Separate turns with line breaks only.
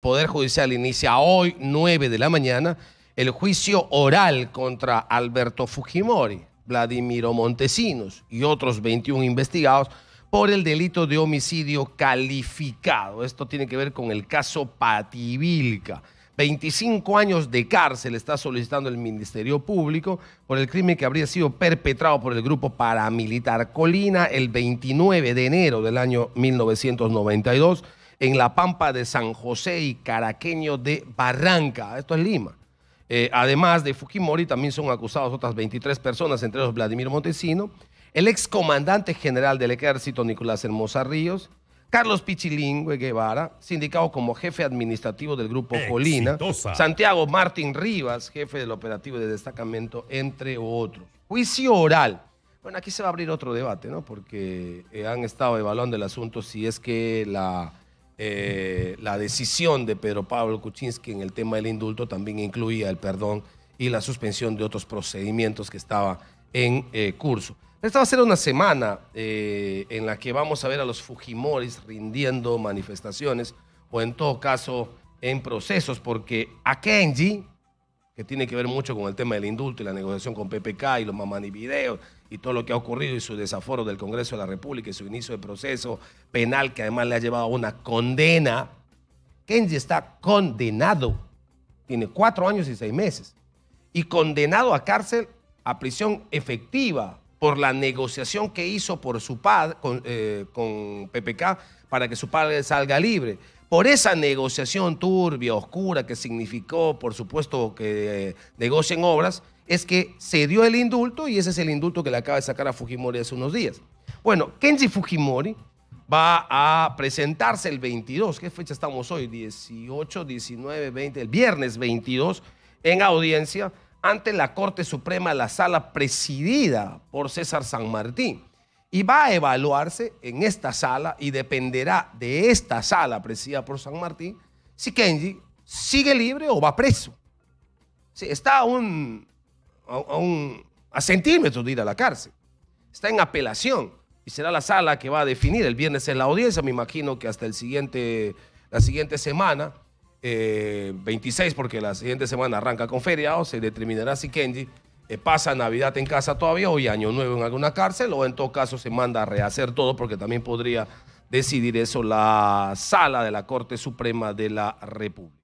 Poder Judicial inicia hoy, 9 de la mañana, el juicio oral contra Alberto Fujimori, Vladimiro Montesinos y otros 21 investigados por el delito de homicidio calificado. Esto tiene que ver con el caso Pativilca. 25 años de cárcel está solicitando el Ministerio Público por el crimen que habría sido perpetrado por el grupo paramilitar Colina el 29 de enero del año 1992 en la Pampa de San José y Caraqueño de Barranca. Esto es Lima. Eh, además de Fujimori, también son acusados otras 23 personas, entre ellos Vladimir Montesino, el excomandante general del ejército Nicolás Hermosa Ríos, Carlos Pichilingüe Guevara, sindicado como jefe administrativo del Grupo Colina, Santiago Martín Rivas, jefe del operativo de destacamento, entre otros. Juicio oral. Bueno, aquí se va a abrir otro debate, ¿no? Porque eh, han estado evaluando el asunto si es que la eh, la decisión de Pedro Pablo Kuczynski en el tema del indulto también incluía el perdón y la suspensión de otros procedimientos que estaba en eh, curso. Esta va a ser una semana eh, en la que vamos a ver a los Fujimoris rindiendo manifestaciones o en todo caso en procesos, porque a Kenji, que tiene que ver mucho con el tema del indulto y la negociación con PPK y los videos y todo lo que ha ocurrido y su desaforo del Congreso de la República y su inicio de proceso penal que además le ha llevado a una condena. Kenji está condenado, tiene cuatro años y seis meses, y condenado a cárcel, a prisión efectiva por la negociación que hizo por su padre, con, eh, con PPK para que su padre salga libre por esa negociación turbia, oscura, que significó, por supuesto, que eh, negocien obras, es que se dio el indulto y ese es el indulto que le acaba de sacar a Fujimori hace unos días. Bueno, Kenji Fujimori va a presentarse el 22, ¿qué fecha estamos hoy? 18, 19, 20, el viernes 22, en audiencia ante la Corte Suprema, la sala presidida por César San Martín y va a evaluarse en esta sala y dependerá de esta sala presidida por San Martín si Kenji sigue libre o va preso. Sí, está a un, a, centímetros de ir a la cárcel. Está en apelación y será la sala que va a definir. El viernes en la audiencia, me imagino que hasta el siguiente, la siguiente semana, 26, eh, porque la siguiente semana arranca con feriado, se determinará si Kenji eh, pasa Navidad en casa todavía o Año Nuevo en alguna cárcel o en todo caso se manda a rehacer todo porque también podría decidir eso la sala de la Corte Suprema de la República.